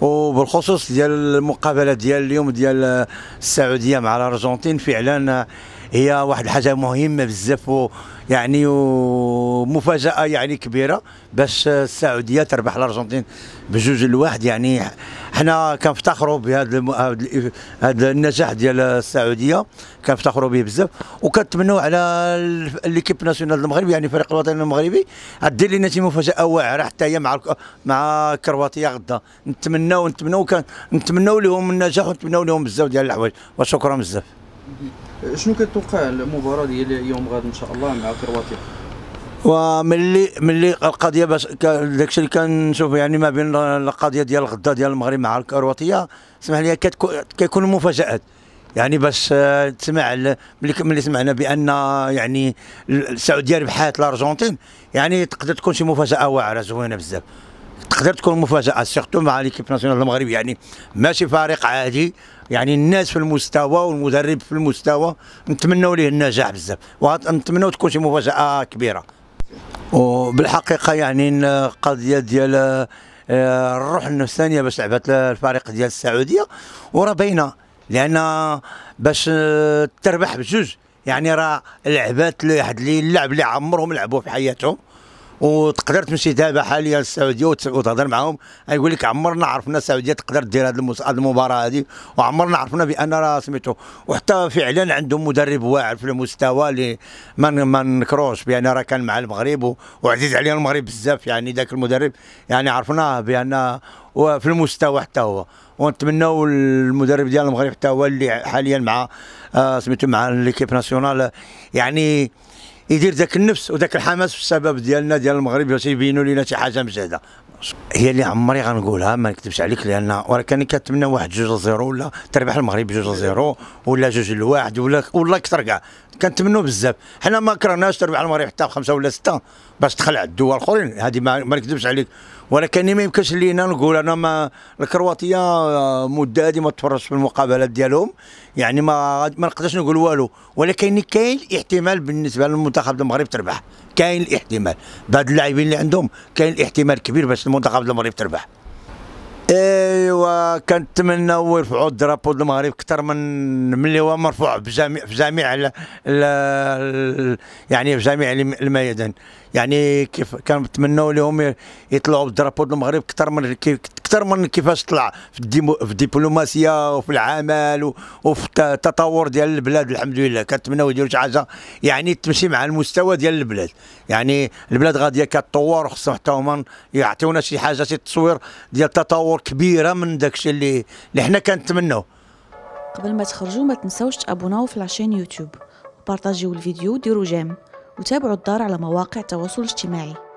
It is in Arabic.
وبالخصوص ديال المقابله ديال اليوم ديال السعوديه مع الارجنتين فعلا هي واحد الحاجه مهمه بزاف يعني ومفاجاه يعني كبيره باش السعوديه تربح الارجنتين بجوج لواحد يعني حنا كنفتخروا بهذا هذا النجاح ديال السعوديه كنفتخروا به بزاف وكنتمنوا على ليكيب ناسيونال المغرب يعني الفريق الوطني المغربي دير لنا شي مفاجاه واعره حتى هي مع مع كرواتيا غدا نتمناو نتمناو نتمناو لهم النجاح ونتمناو لهم بزاف ديال الحوايج وشكرا بزاف شنو كتوقع المباراه ديال اليوم غد ان شاء الله مع كرواتيا وملي ملي القضيه باش داكشي اللي كنشوف يعني ما بين القضيه ديال غدا ديال المغرب مع الكرواتيه سمح لي كيكونوا مفاجات يعني باش آه، تسمع ملي ملي سمعنا بان يعني السعوديه ربحات الارجنتين يعني تقدر تكون شي مفاجاه واعره زوينه بزاف تقدر تكون مفاجاه سيرتو مع ليكيب ناسيونال المغرب يعني ماشي فريق عادي يعني الناس في المستوى والمدرب في المستوى نتمنوا ليه النجاح بزاف ونتمنوا تكون شي مفاجاه كبيره وبالحقيقه يعني القضيه ديال الروح آه، النفسانيه باش لعبت الفريق ديال السعوديه وراه باينه لان باش آه، تربح بجوج يعني راه لعبات واحد اللعب اللي عمرهم لعبوه في حياتهم وتقدر تمشي دابا حاليا السعوديه وتهضر معاهم يقول لك عمرنا عرفنا السعوديه تقدر دير هذه المباراه هذه وعمرنا عرفنا بان راه سميتو وحتى فعلا عندهم مدرب واعر في المستوى اللي ما ما نكروش بان راه كان مع المغرب وعزيز علينا المغرب بزاف يعني ذاك المدرب يعني عرفناه بان وفي المستوى حتى هو ونتمناو المدرب ديال المغرب حتى هو اللي حاليا مع آه، سميتو مع ليكيب ناسيونال يعني يدير ذاك النفس وذاك الحماس في السبب ديالنا ديال المغرب باش يبينوا لنا شي حاجه مجهده هي اللي عمري غنقولها ما نكذبش عليك لان ولكن كنتمنى واحد جوج زيرو ولا تربح المغرب جوج زيرو ولا جوج لواحد ولا ولا اكثر كاع كنتمنوا بزاف حنا ما كرهناش تربح المغرب حتى خمسه ولا سته باش تخلع الدول الاخرين هذه ما, ما نكذبش عليك ولكن ما يمكنش لينا نقول انا ما الكرواتيه آه، مده هذه ما تفرجش في المقابلات ديالهم يعني ما ما نقدرش نقول والو ولكن كاين احتمال بالنسبه للمنتخب المغرب تربح كاين الاحتمال بعد اللاعبين اللي عندهم كاين الاحتمال كبير باش المنتخب المغرب تربح ايوا كنتمناو يرفعوا الدرابو المغرب اكثر من ملي هو مرفوع بجميع في جميع يعني في جميع الميادين يعني كيف كنتمناو لهم يطلعوا بالدرابو المغرب اكثر من اكثر من كيفاش طلع في, الديمو في الدبلوماسيه وفي العمل وفي التطور ديال البلاد الحمد لله كنتمناو يديروا شي حاجه يعني تمشي مع المستوى ديال البلاد يعني البلاد غاديه كتطور وخصهم حتى هما يعطيونا شي حاجه شي تصوير ديال تطور كبيره من داك الشيء اللي اللي حنا كنتمناو قبل ما تخرجوا ما تنساوش تابوناو في لاشين يوتيوب بارطاجيو الفيديو ديروا جيم وتابعوا الدار على مواقع التواصل الاجتماعي